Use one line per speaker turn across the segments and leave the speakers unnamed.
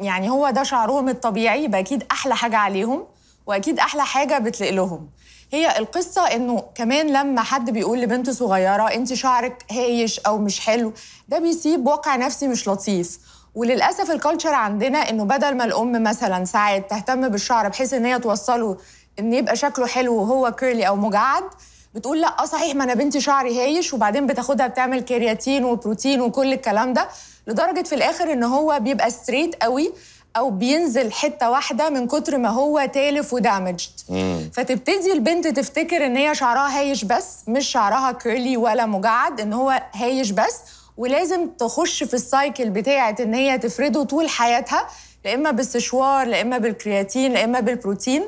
يعني هو ده شعرهم الطبيعي يبقى اكيد احلى حاجه عليهم واكيد احلى حاجه بتليق لهم هي القصه انه كمان لما حد بيقول لبنت صغيره انت شعرك هايش او مش حلو ده بيسيب واقع نفسي مش لطيف وللاسف الكالتشر عندنا انه بدل ما الام مثلا ساعات تهتم بالشعر بحيث ان هي توصله ان يبقى شكله حلو وهو كيرلي او مجعد بتقول لا آه صحيح ما انا بنتي شعري هايش وبعدين بتاخدها بتعمل كرياتين وبروتين وكل الكلام ده لدرجه في الاخر ان هو بيبقى ستريت قوي او بينزل حته واحده من كتر ما هو تالف ودامجد فتبتدي البنت تفتكر ان هي شعرها هايش بس مش شعرها كيرلي ولا مجعد ان هو هايش بس ولازم تخش في السايكل بتاعه ان هي تفرده طول حياتها لا اما بالسشوار لا اما بالكرياتين لا اما بالبروتين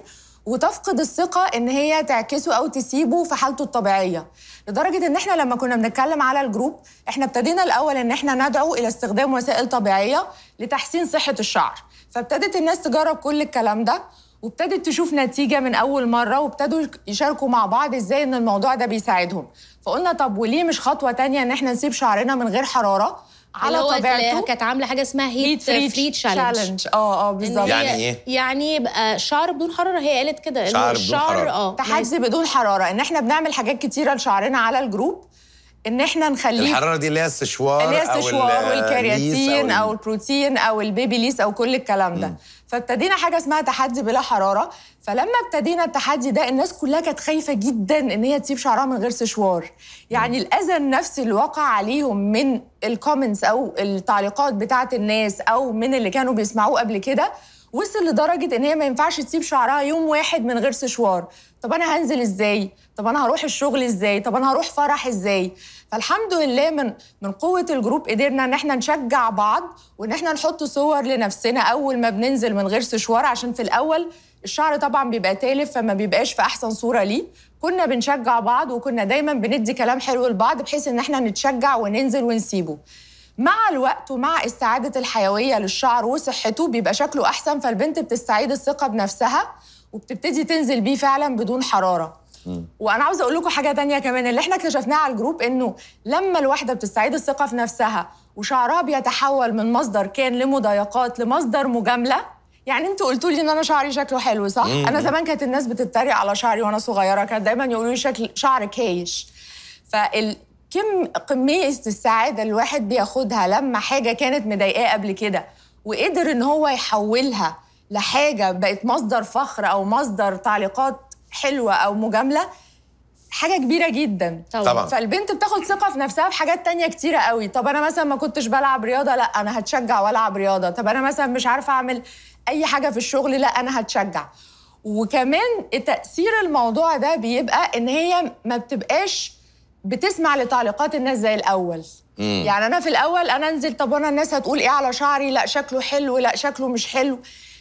وتفقد الثقه ان هي تعكسه او تسيبه في حالته الطبيعيه لدرجه ان احنا لما كنا بنتكلم على الجروب احنا ابتدينا الاول ان احنا ندعو الى استخدام وسائل طبيعيه لتحسين صحه الشعر فابتدت الناس تجرب كل الكلام ده وابتدت تشوف نتيجه من اول مره وابتدوا يشاركوا مع بعض ازاي ان الموضوع ده بيساعدهم فقلنا طب وليه مش خطوه تانية ان احنا نسيب شعرنا من غير حراره على طبيعته كانت عامله حاجه اسمها هيت فري تشالنج اه اه بالظبط يعني ايه يعني يبقى شعر بدون حراره هي قالت كده شعر بدون حراره آه، تحدي يعني بدون حراره ان احنا بنعمل حاجات كتيره لشعرنا على الجروب ان احنا نخليه الحراره دي اللي هي السشوار اللي هي السشوار والكرياتين او, أو البروتين او البيبي ليس او كل الكلام ده فابتدينا حاجه اسمها تحدي بلا حراره فلما ابتدينا التحدي ده الناس كلها كانت خايفه جدا ان هي تسيب شعرها من غير سشوار يعني م. الاذى النفسي اللي وقع عليهم من الكومنتس او التعليقات بتاعه الناس او من اللي كانوا بيسمعوه قبل كده وصل لدرجه ان هي ما ينفعش تسيب شعرها يوم واحد من غير سشوار طب انا هنزل ازاي طب انا هروح الشغل ازاي طب انا هروح فرح ازاي فالحمد لله من من قوه الجروب قدرنا ان احنا نشجع بعض وان احنا نحط صور لنفسنا اول ما بننزل من غير سشوار عشان في الاول الشعر طبعا بيبقى تالف فما بيبقاش في احسن صوره ليه كنا بنشجع بعض وكنا دايما بندي كلام حلو لبعض بحيث ان احنا نتشجع وننزل ونسيبه مع الوقت ومع استعادة الحيوية للشعر وصحته بيبقى شكله أحسن فالبنت بتستعيد الثقة بنفسها وبتبتدي تنزل بيه فعلا بدون حرارة وانا عاوزه اقول لكم حاجه تانية كمان اللي احنا اكتشفناها على الجروب انه لما الواحده بتستعيد الثقه في نفسها وشعرها بيتحول من مصدر كان لمضايقات لمصدر مجامله يعني انتوا قلتوا لي ان انا شعري شكله حلو صح مم. انا زمان كانت الناس بتتريق على شعري وانا صغيره كانت دايما يقولوا لي شكل شعرك هايش فال كم كميه السعاده الواحد بياخدها لما حاجه كانت مضايقاه قبل كده وقدر ان هو يحولها لحاجه بقت مصدر فخر او مصدر تعليقات حلوه او مجامله حاجه كبيره جدا طبعا فالبنت بتاخد ثقه في نفسها في حاجات تانية كتيره قوي طب انا مثلا ما كنتش بلعب رياضه لا انا هتشجع والعب رياضه طب انا مثلا مش عارفه اعمل اي حاجه في الشغل لا انا هتشجع وكمان تاثير الموضوع ده بيبقى ان هي ما بتبقاش بتسمع لتعليقات الناس زي الاول مم. يعني انا في الاول انا انزل طب وانا الناس هتقول ايه على شعري لا شكله حلو لا شكله مش حلو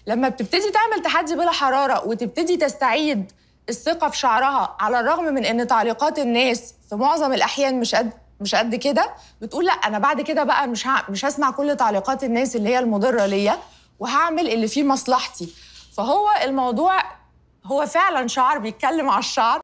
لما بتبتدي تعمل تحدي بلا حراره وتبتدي تستعيد الثقه في شعرها على الرغم من ان تعليقات الناس في معظم الاحيان مش قد مش قد كده بتقول لا انا بعد كده بقى مش ه... مش هسمع كل تعليقات الناس اللي هي المضره ليا وهعمل اللي فيه مصلحتي فهو الموضوع هو فعلا شعر بيتكلم على الشعر